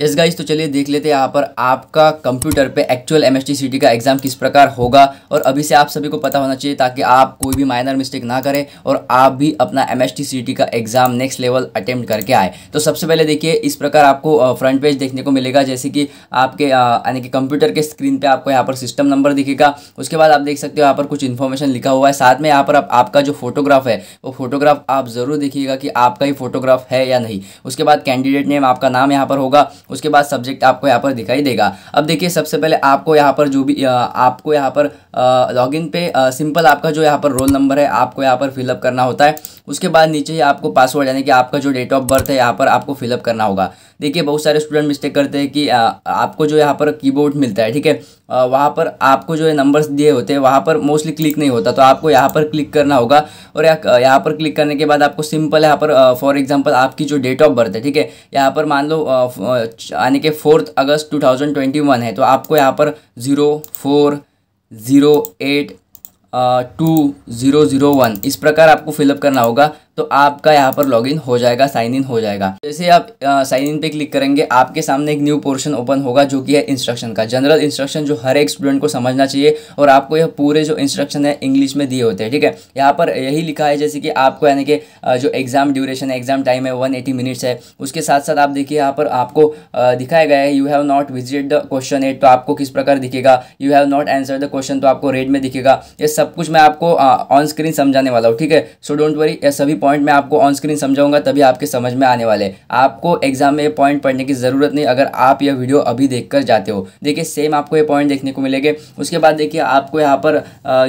yes guys तो चलिए देख लेते हैं यहाँ पर आपका कंप्यूटर पे एक्चुअल एम एस का एग्ज़ाम किस प्रकार होगा और अभी से आप सभी को पता होना चाहिए ताकि आप कोई भी माइनर मिस्टेक ना करें और आप भी अपना एम एस का एग्ज़ाम नेक्स्ट लेवल अटेम्प्ट करके आए तो सबसे पहले देखिए इस प्रकार आपको फ्रंट पेज देखने को मिलेगा जैसे कि आपके यानी कि कंप्यूटर के स्क्रीन पर आपको यहाँ पर सिस्टम नंबर दिखेगा उसके बाद आप देख सकते हो यहाँ पर कुछ इन्फॉर्मेशन लिखा हुआ है साथ में यहाँ पर आप, आपका जो फोटोग्राफ है वो फोटोग्राफ आप ज़रूर देखिएगा कि आपका ही फोटोग्राफ है या नहीं उसके बाद कैंडिडेट नेम आपका नाम यहाँ पर होगा उसके बाद सब्जेक्ट आपको यहाँ पर दिखाई देगा अब देखिए सबसे पहले आपको यहाँ पर जो भी आपको यहाँ पर लॉगिन पे सिंपल आपका जो यहाँ पर रोल नंबर है आपको यहाँ पर फिलअप करना होता है उसके बाद नीचे ही आपको पासवर्ड यानी कि आपका जो डेट ऑफ बर्थ है यहाँ पर आपको फिलअप करना होगा देखिए बहुत सारे स्टूडेंट मिस्टेक करते हैं कि आ, आपको जो यहाँ पर कीबोर्ड मिलता है ठीक है वहाँ पर आपको जो है नंबर्स दिए होते हैं वहाँ पर मोस्टली क्लिक नहीं होता तो आपको यहाँ पर क्लिक करना होगा और यहाँ पर क्लिक करने के बाद आपको सिंपल यहाँ पर फॉर एग्जांपल आपकी जो डेट ऑफ बर्थ है ठीक है यहाँ पर मान लो यानी कि फोर्थ अगस्त 2021 है तो आपको यहाँ पर zero four zero eight two zero zero one इस प्रकार आपको फिलअप करना होगा तो आपका यहाँ पर लॉगिन हो जाएगा साइन इन हो जाएगा जैसे आप साइन इन पे क्लिक करेंगे आपके सामने एक न्यू पोर्शन ओपन होगा जो कि है इंस्ट्रक्शन का जनरल इंस्ट्रक्शन जो हर एक स्टूडेंट को समझना चाहिए और आपको यह पूरे जो इंस्ट्रक्शन है इंग्लिश में दिए होते हैं ठीक है यहाँ पर यही लिखा है जैसे कि आपको यानी कि जो एग्ज़ाम ड्यूरेशन है एग्ज़ाम टाइम है वन एटी मिनट्स है उसके साथ साथ आप देखिए यहाँ पर आपको दिखाया गया है you have not visit the question at तो आपको किस प्रकार दिखेगा you have not answer the question तो आपको रेड में दिखेगा ये सब कुछ मैं आपको ऑन स्क्रीन समझाने वाला हूँ ठीक है सो डोंट वरी यह सभी पॉइंट मैं आपको ऑन स्क्रीन समझाऊंगा तभी आपके समझ में आने वाले आपको एग्जाम में ये पॉइंट पढ़ने की ज़रूरत नहीं अगर आप यह वीडियो अभी देख कर जाते हो देखिए सेम आपको ये पॉइंट देखने को मिलेंगे उसके बाद देखिए आपको यहाँ पर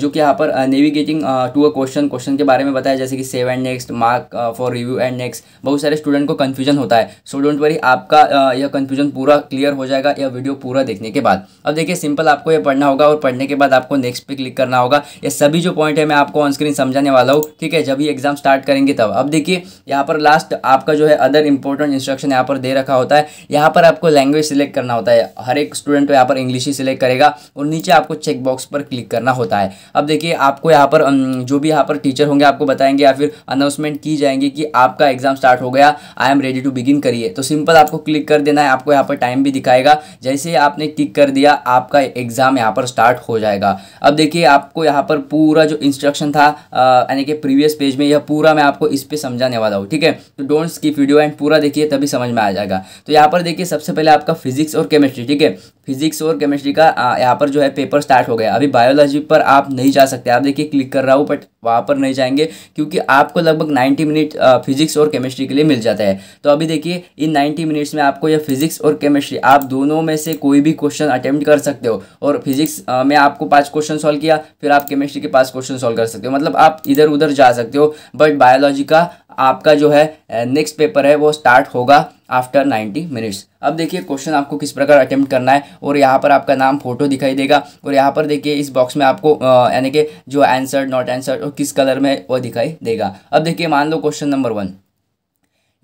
जो कि यहाँ पर navigating to a question question के बारे में बताया जैसे कि save and next mark for review and next बहुत सारे स्टूडेंट को कन्फ्यूजन होता है सो डोंट वरी आपका यह कन्फ्यूजन पूरा क्लियर हो जाएगा यह वीडियो पूरा देखने के बाद अब देखिए सिंपल आपको यह पढ़ना होगा और पढ़ने के बाद आपको नेक्स्ट पे क्लिक करना होगा ये सभी जो पॉइंट है मैं आपको ऑन स्क्रीन समझाने वाला हूँ ठीक है जब भी एग्जाम स्टार्ट करेंगे करेंगे तब अब देखिए यहाँ पर लास्ट आपका जो है अदर इंपॉर्टेंट इंस्ट्रक्शन यहाँ पर दे रखा होता है यहाँ पर आपको लैंग्वेज सिलेक्ट करना होता है हर एक स्टूडेंट तो यहाँ पर इंग्लिश ही सिलेक्ट करेगा और नीचे आपको चेक बॉक्स पर क्लिक करना होता है अब देखिए आपको यहाँ पर जो भी यहाँ पर टीचर होंगे आपको बताएंगे या फिर अनाउंसमेंट की जाएंगे कि आपका एग्जाम स्टार्ट हो गया I am ready to begin करिए तो सिंपल आपको क्लिक कर देना है आपको यहाँ पर टाइम भी दिखाएगा जैसे ही आपने क्लिक कर दिया आपका एग्ज़ाम यहाँ पर स्टार्ट हो जाएगा अब देखिए आपको यहाँ पर पूरा जो इंस्ट्रक्शन था यानी कि प्रीवियस पेज में यह पूरा मैं आपको इस पर समझाने वाला हूँ ठीक है तो डोंट स्किप वीडियो एंड पूरा देखिए तभी समझ में आ जाएगा तो यहाँ पर देखिए सबसे पहले आपका फिजिक्स और केमिस्ट्री ठीक है फिजिक्स और केमिस्ट्री का यहाँ पर जो है पेपर स्टार्ट हो गया अभी बायोलॉजी पर आप नहीं जा सकते आप देखिए क्लिक कर रहा हूँ बट वहाँ पर नहीं जाएंगे क्योंकि आपको लगभग 90 मिनट फिजिक्स और केमिस्ट्री के लिए मिल जाता है तो अभी देखिए इन 90 मिनट्स में आपको यह फिजिक्स और केमिस्ट्री आप दोनों में से कोई भी क्वेश्चन अटैम्प्ट कर सकते हो और फिजिक्स में आपको पाँच क्वेश्चन सॉल्व किया फिर आप केमिस्ट्री के पास क्वेश्चन सॉल्व कर सकते हो मतलब आप इधर उधर जा सकते हो बट बायो बायोलॉजी का आपका जो है नेक्स्ट पेपर है वो स्टार्ट होगा आफ्टर 90 मिनट्स अब देखिए क्वेश्चन आपको किस प्रकार अटेम्प्ट करना है और यहाँ पर आपका नाम फोटो दिखाई देगा और यहाँ पर देखिए इस बॉक्स में आपको यानी कि जो आंसर नॉट आंसर और किस कलर में वो दिखाई देगा अब देखिए मान लो क्वेश्चन नंबर वन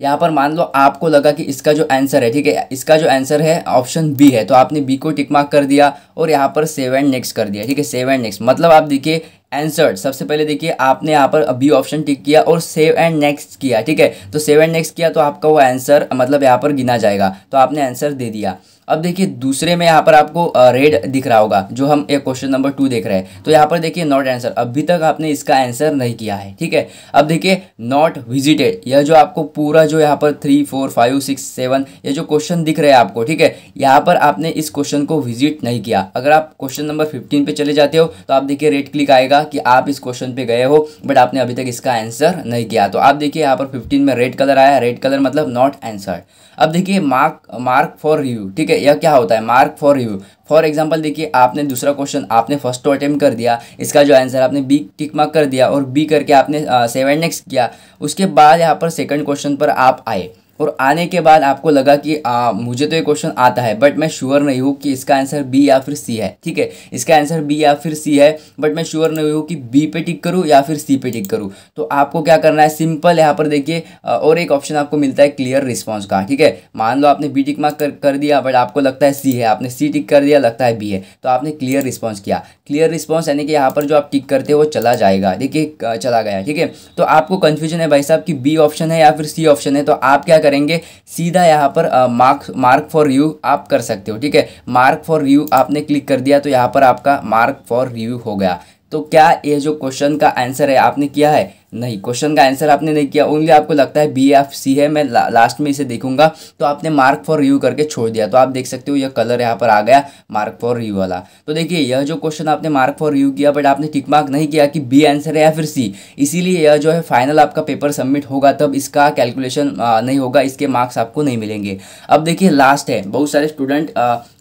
यहाँ पर मान लो आपको लगा कि इसका जो आंसर है ठीक है इसका जो आंसर है ऑप्शन बी है तो आपने बी को टिक मार्क कर दिया और यहाँ पर सेव एंड नेक्स्ट कर दिया ठीक है सेव एंड नेक्स्ट मतलब आप देखिए एंसर्ड सबसे पहले देखिए आपने यहाँ पर बी ऑप्शन टिक किया और सेव एंड नेक्स्ट किया ठीक है तो सेव एंड नेक्स्ट किया तो आपका वो आंसर मतलब यहाँ पर गिना जाएगा तो आपने आंसर दे दिया अब देखिए दूसरे में यहाँ पर आपको रेड दिख रहा होगा जो हम एक क्वेश्चन नंबर टू देख रहे हैं तो यहाँ पर देखिए नॉट आंसर अभी तक आपने इसका आंसर नहीं किया है ठीक है अब देखिए नॉट विजिटेड यह जो आपको पूरा जो यहाँ पर three four five six seven ये जो क्वेश्चन दिख रहे हैं आपको ठीक है यहाँ पर आपने इस क्वेश्चन को विजिट नहीं किया अगर आप क्वेश्चन नंबर फिफ्टीन पे चले जाते हो तो आप देखिए रेड क्लिक आएगा कि आप इस क्वेश्चन पे गए हो बट आपने अभी तक इसका आंसर नहीं किया तो आप देखिए यहाँ पर फिफ्टीन में रेड कलर आया रेड कलर मतलब नॉट आंसर अब देखिए मार्क मार्क फॉर रिव्यू ठीक है यह क्या होता है mark for review for example देखिए आपने दूसरा क्वेश्चन आपने फर्स्ट तो अटैम्प्ट कर दिया इसका जो आंसर आपने बी टिक मार्क कर दिया और बी करके आपने सेवन नेक्स्ट किया उसके बाद यहाँ पर सेकंड क्वेश्चन पर आप आए और आने के बाद आपको लगा कि आ, मुझे तो ये क्वेश्चन आता है बट मैं श्योर नहीं हूँ कि इसका आंसर बी या फिर सी है ठीक है इसका आंसर बी या फिर सी है बट मैं श्योर नहीं हूँ कि बी पे टिक करूँ या फिर सी पे टिक करूँ तो आपको क्या करना है सिंपल यहाँ पर देखिए और एक ऑप्शन आपको मिलता है क्लियर रिस्पॉन्स का ठीक है मान लो आपने बी टिक मार्क कर, कर दिया बट आपको लगता है सी है आपने सी टिक कर दिया लगता है बी है तो आपने क्लियर रिस्पॉन्स किया क्लियर रिस्पॉन्स यानी कि यहाँ पर जो आप टिक करते हो वो चला जाएगा देखिए चला गया ठीक है तो आपको कन्फ्यूजन है भाई साहब कि बी ऑप्शन है या फिर सी ऑप्शन है तो आप क्या करेंगे सीधा यहाँ पर मार्क मार्क फॉर रिव्यू आप कर सकते हो ठीक है मार्क फॉर रिव्यू आपने क्लिक कर दिया तो यहाँ पर आपका मार्क फॉर रिव्यू हो गया तो क्या ये जो क्वेश्चन का आंसर है आपने किया है नहीं क्वेश्चन का आंसर आपने नहीं किया ओनली आपको लगता है बी एफ सी है मैं ला, लास्ट में इसे देखूंगा तो आपने मार्क फॉर रिव्यू करके छोड़ दिया तो आप देख सकते हो यह कलर यहाँ पर आ गया मार्क फॉर रिव्यू वाला तो देखिए यह जो क्वेश्चन आपने मार्क फॉर रिव्यू किया बट आपने टिक मार्क नहीं किया कि बी आंसर है या फिर सी इसीलिए यह जो है फाइनल आपका पेपर सबमिट होगा तब इसका कैलकुलेशन नहीं होगा इसके मार्क्स आपको नहीं मिलेंगे अब देखिए लास्ट है बहुत सारे student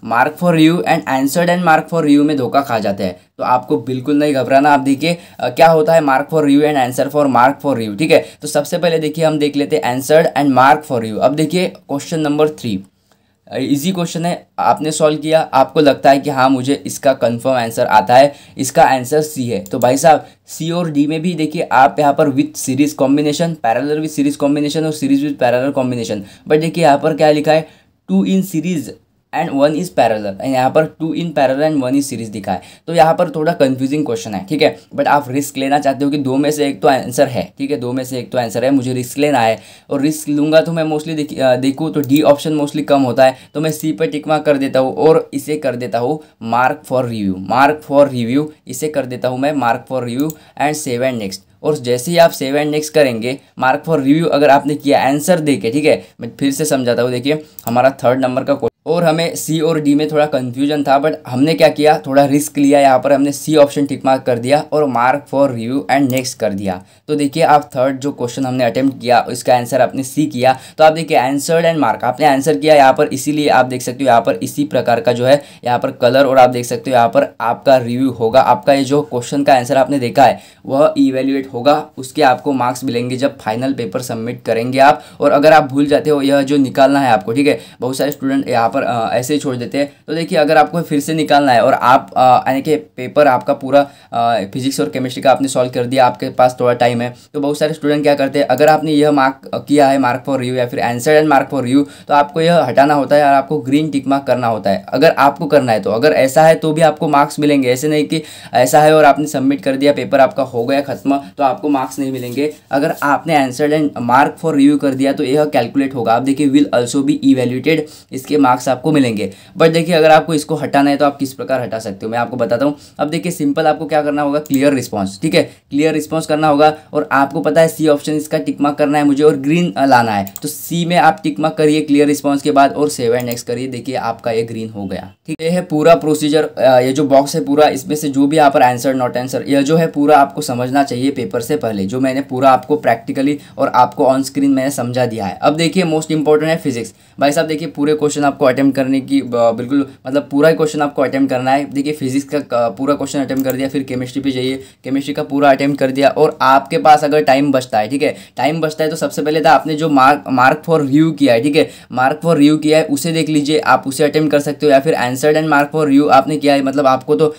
mark for review and answered and mark for review में धोखा खा जाते हैं तो आपको बिल्कुल नहीं घबराना आप देखिए क्या होता है mark for review and answer for for mark for review ठीक है तो सबसे पहले देखिए हम देख लेते हैं answered and mark for review अब देखिए question number three easy question है आपने सॉल्व किया आपको लगता है कि हाँ मुझे इसका कंफर्म आंसर आता है इसका आंसर सी है तो भाई साहब सी और डी में भी देखिए आप यहाँ पर with series combination parallel with series combination और series with parallel combination but देखिए यहाँ पर क्या लिखा है two in series and one is parallel and यहाँ पर two in parallel and one is series दिखा है तो यहाँ पर थोड़ा कंफ्यूजिंग क्वेश्चन है ठीक है बट आप रिस्क लेना चाहते हो कि दो में से एक तो आंसर है ठीक है दो में से एक तो आंसर है मुझे रिस्क लेना है और रिस्क लूंगा तो मैं मोस्टली देखूँ तो डी ऑप्शन मोस्टली कम होता है तो मैं सी पर टिकमा कर देता हूँ और इसे कर देता हूँ mark for review mark for review इसे कर देता हूँ मैं mark for review and save and next और जैसे ही आप सेव एंड नेक्स्ट करेंगे मार्क फॉर रिव्यू अगर आपने किया आंसर दे के ठीक है मैं फिर से समझाता हूँ देखिए हमारा थर्ड नंबर का और हमें सी और डी में थोड़ा कन्फ्यूजन था बट हमने क्या किया थोड़ा रिस्क लिया यहाँ पर हमने सी ऑप्शन टिक मार्क कर दिया और mark for review and next कर दिया तो देखिए आप थर्ड जो क्वेश्चन हमने अटेम्प्ट किया उसका आंसर आपने सी किया तो आप देखिए आंसर्ड एंड मार्क आपने आंसर किया यहाँ पर इसीलिए आप देख सकते हो यहाँ पर इसी प्रकार का जो है यहाँ पर कलर और आप देख सकते हो यहाँ पर आपका रिव्यू होगा आपका ये जो क्वेश्चन का आंसर आपने देखा है वह इवेल्युएट होगा उसके आपको मार्क्स मिलेंगे जब फाइनल पेपर सबमिट करेंगे आप और अगर आप भूल जाते हो यह जो निकालना है आपको ठीक है बहुत सारे स्टूडेंट यहाँ पर पर आ, ऐसे ही छोड़ देते हैं तो देखिए अगर आपको फिर से निकालना है और आप यानी कि पेपर आपका पूरा फिजिक्स और केमिस्ट्री का आपने सॉल्व कर दिया आपके पास थोड़ा टाइम है तो बहुत सारे स्टूडेंट क्या करते हैं अगर आपने यह मार्क किया है मार्क फॉर रिव्यू या फिर answer and mark for review तो आपको यह हटाना होता है और आपको ग्रीन टिक मार्क करना होता है अगर आपको करना है तो अगर ऐसा है तो भी आपको मार्क्स मिलेंगे ऐसे नहीं कि ऐसा है और आपने सबमिट कर दिया पेपर आपका हो गया खत्म तो आपको मार्क्स नहीं मिलेंगे अगर आपने answer and mark for review कर दिया तो यह कैलकुलेट होगा आप देखिए विल ऑल्सो बी इवेल्यूटेड इसके मार्क्स मार्क्स आपको मिलेंगे बट देखिए अगर आपको इसको हटाना है तो आप किस प्रकार हटा सकते हो मैं आपको बताता हूँ अब देखिए सिंपल आपको क्या करना होगा क्लियर रिस्पॉन्स ठीक है क्लियर रिस्पॉन्स करना होगा और आपको पता है सी ऑप्शन इसका टिकमार्क करना है मुझे और ग्रीन लाना है तो सी में आप टिकमार्क करिए क्लियर रिस्पॉन्स के बाद और सेवन नेक्स्ट करिए देखिए आपका ये ग्रीन हो गया ठीक है पूरा प्रोसीजर ये जो बॉक्स है पूरा इसमें से जो भी आप आंसर नॉट आंसर यह जो है पूरा आपको समझना चाहिए पेपर से पहले जो मैंने पूरा आपको प्रैक्टिकली और आपको ऑन स्क्रीन मैंने समझा दिया है अब देखिए मोस्ट इंपॉर्टेंट है फिजिक्स भाई साहब देखिए पूरे क्वेश्चन आपको अटैम्प्ट करने की बिल्कुल मतलब पूरा क्वेश्चन आपको अटैम्प्ट करना है देखिए फिजिक्स का पूरा क्वेश्चन अटैम्प्ट कर दिया फिर केमिस्ट्री पे जाइए केमिस्ट्री का पूरा अटैम्प्ट कर दिया और आपके पास अगर टाइम बचता है ठीक है टाइम बचता है तो सबसे पहले तो आपने जो मार्क मार्क फॉर रिव्यू किया है ठीक है मार्क फॉर रिव्यू किया है उसे देख लीजिए आप उसे अटैम्प्ट कर सकते हो या फिर answer and mark for review आपने किया है मतलब आपको तो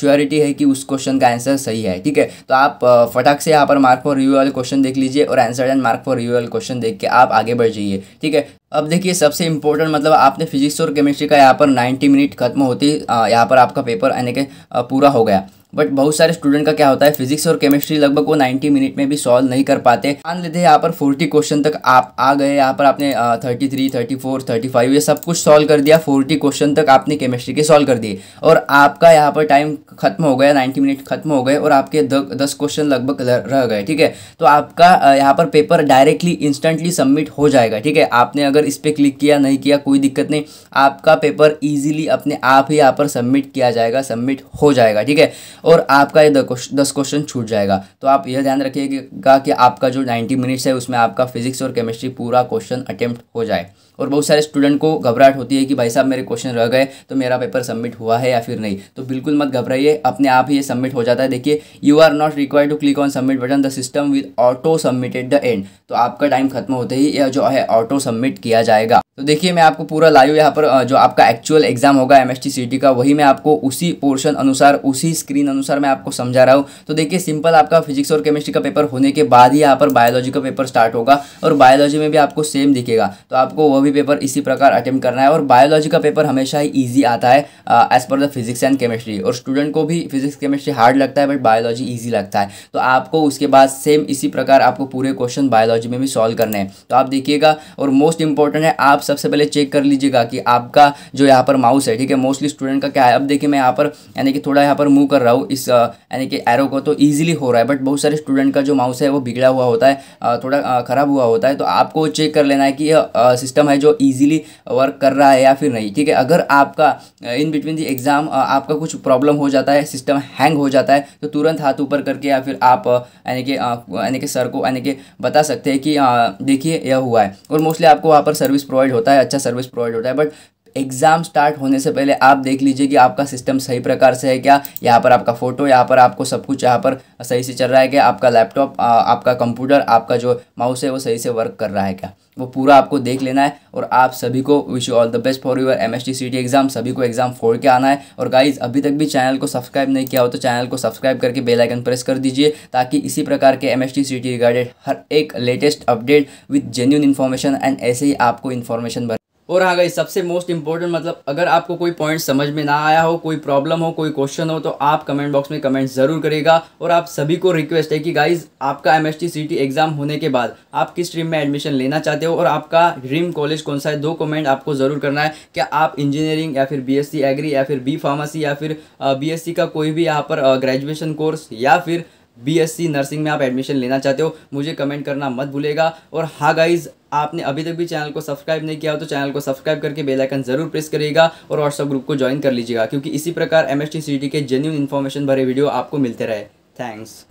श्योरिटी है कि उस क्वेश्चन का आंसर सही है ठीक है तो आप फटाक से यहाँ पर मार्क फॉर रिव्यू वाले क्वेश्चन देख लीजिए और answer and mark for review वाले क्वेश्चन देख के आप आगे बढ़ जाइए ठीक है अब देखिए सबसे इंपॉर्टेंट मतलब आपने फिजिक्स और केमिस्ट्री का यहाँ पर 90 मिनट खत्म होती यहाँ पर आपका पेपर यानी कि पूरा हो गया बट बहुत सारे स्टूडेंट का क्या होता है फिजिक्स और केमिस्ट्री लगभग वो 90 मिनट में भी सॉल्व नहीं कर पाते मान लेते हैं यहाँ पर 40 क्वेश्चन तक आप आ गए यहाँ पर आपने thirty three thirty four thirty five ये सब कुछ सॉल्व कर दिया 40 क्वेश्चन तक आपने केमिस्ट्री के सॉल्व कर दिए और आपका यहाँ पर टाइम खत्म हो गया नाइन्टी मिनट खत्म हो गए और आपके दस क्वेश्चन लगभग रह गए ठीक है तो आपका यहाँ पर पेपर डायरेक्टली इंस्टेंटली सबमिट हो जाएगा ठीक है आपने अगर इस पर क्लिक किया नहीं किया कोई दिक्कत नहीं आपका पेपर ईजिली अपने आप ही यहाँ पर सबमिट किया जाएगा सबमिट हो जाएगा ठीक है और आपका ये दस क्वेश्चन छूट जाएगा तो आप यह ध्यान रखिएगा कि आपका जो नाइन्टी मिनट्स है उसमें आपका फिजिक्स और केमिस्ट्री पूरा क्वेश्चन अटैम्प्ट हो जाए और बहुत सारे स्टूडेंट को घबराहट होती है कि भाई साहब मेरे क्वेश्चन रह गए तो मेरा पेपर सबमिट हुआ है या फिर नहीं तो बिल्कुल मत घबराइए अपने आप ही ये सबमिट हो जाता है देखिए you are not required to click on submit button the system will auto submit at the end तो आपका टाइम खत्म होते ही यह जो है ऑटो सबमिट किया जाएगा तो देखिए मैं आपको पूरा लाइव यहाँ पर जो आपका एक्चुअल एग्जाम होगा एम एस का वही मैं आपको उसी पोर्शन अनुसार उसी स्क्रीन अनुसार मैं आपको समझा रहा हूँ तो देखिए सिंपल आपका फिजिक्स और केमिस्ट्री का पेपर होने के बाद ही यहाँ पर बायोलॉजी का पेपर स्टार्ट होगा और बायोलॉजी में भी आपको सेम दिखेगा तो आपको वो भी पेपर इसी प्रकार अटेम्प्ट करना है और बायोलॉजी का पेपर हमेशा ही ईजी आता है as per the physics and chemistry और स्टूडेंट को भी फिजिक्स केमिस्ट्री हार्ड लगता है बट बायोलॉजी ईजी लगता है तो आपको उसके बाद सेम इसी प्रकार आपको पूरे क्वेश्चन बायोलॉजी में भी सॉल्व करने हैं तो आप देखिएगा और मोस्ट इंपॉर्टेंट है आप सबसे पहले चेक कर लीजिएगा कि आपका जो यहाँ पर माउस है ठीक है मोस्टली स्टूडेंट का क्या है अब देखिए मैं यहाँ पर यानी कि थोड़ा यहाँ पर मूव कर रहा हूँ हूँ इस यानी कि एरो को तो ईजिली हो रहा है बट बहुत सारे स्टूडेंट का जो माउस है वो बिगड़ा हुआ होता है थोड़ा ख़राब हुआ होता है तो आपको चेक कर लेना है कि सिस्टम है जो ईजिली वर्क कर रहा है या फिर नहीं ठीक है अगर आपका इन बिटवीन दी एग्ज़ाम आपका कुछ प्रॉब्लम हो जाता है सिस्टम हैंग हो जाता है तो तुरंत हाथ ऊपर करके या फिर आप यानी कि यानी कि सर को यानी कि बता सकते हैं कि देखिए यह हुआ है और मोस्टली आपको वहाँ पर सर्विस प्रोवाइड होता है अच्छा सर्विस प्रोवाइड होता है बट एग्ज़ाम स्टार्ट होने से पहले आप देख लीजिए कि आपका सिस्टम सही प्रकार से है क्या यहाँ पर आपका फ़ोटो यहाँ पर आपको सब कुछ यहाँ पर सही से चल रहा है क्या आपका लैपटॉप आपका कंप्यूटर आपका जो माउस है वो सही से वर्क कर रहा है क्या वो पूरा आपको देख लेना है और आप सभी को wish you all the best for your M S T C T exam सभी को एग्जाम फोड़ के आना है और गाइज अभी तक भी चैनल को सब्सक्राइब नहीं किया हो तो चैनल को सब्सक्राइब करके बेल आइकन प्रेस कर दीजिए ताकि इसी प्रकार के M S T C T regarded हर एक latest update with genuine information and ऐसे ही आपको इन्फॉर्मेशन और हाँ गई सबसे मोस्ट इंपॉर्टेंट मतलब अगर आपको कोई पॉइंट समझ में ना आया हो कोई प्रॉब्लम हो कोई क्वेश्चन हो तो आप कमेंट बॉक्स में कमेंट ज़रूर करेगा और आप सभी को रिक्वेस्ट है कि गाइज आपका एम एस एग्ज़ाम होने के बाद आप किस स्ट्रीम में एडमिशन लेना चाहते हो और आपका ड्रीम कॉलेज कौन सा है दो कमेंट आपको ज़रूर करना है क्या आप इंजीनियरिंग या फिर बी एग्री या फिर बी फार्मेसी या फिर बी का कोई भी यहाँ पर ग्रेजुएशन कोर्स या फिर बीएससी नर्सिंग में आप एडमिशन लेना चाहते हो मुझे कमेंट करना मत भूलेगा और हाँ गाइज़ आपने अभी तक भी चैनल को सब्सक्राइब नहीं किया हो तो चैनल को सब्सक्राइब करके बेल आइकन जरूर प्रेस करिएगा और व्हाट्सअप ग्रुप को ज्वाइन कर लीजिएगा क्योंकि इसी प्रकार एम एस के जेन्यून इन्फॉर्मेशन भरे वीडियो आपको मिलते रहे थैंक्स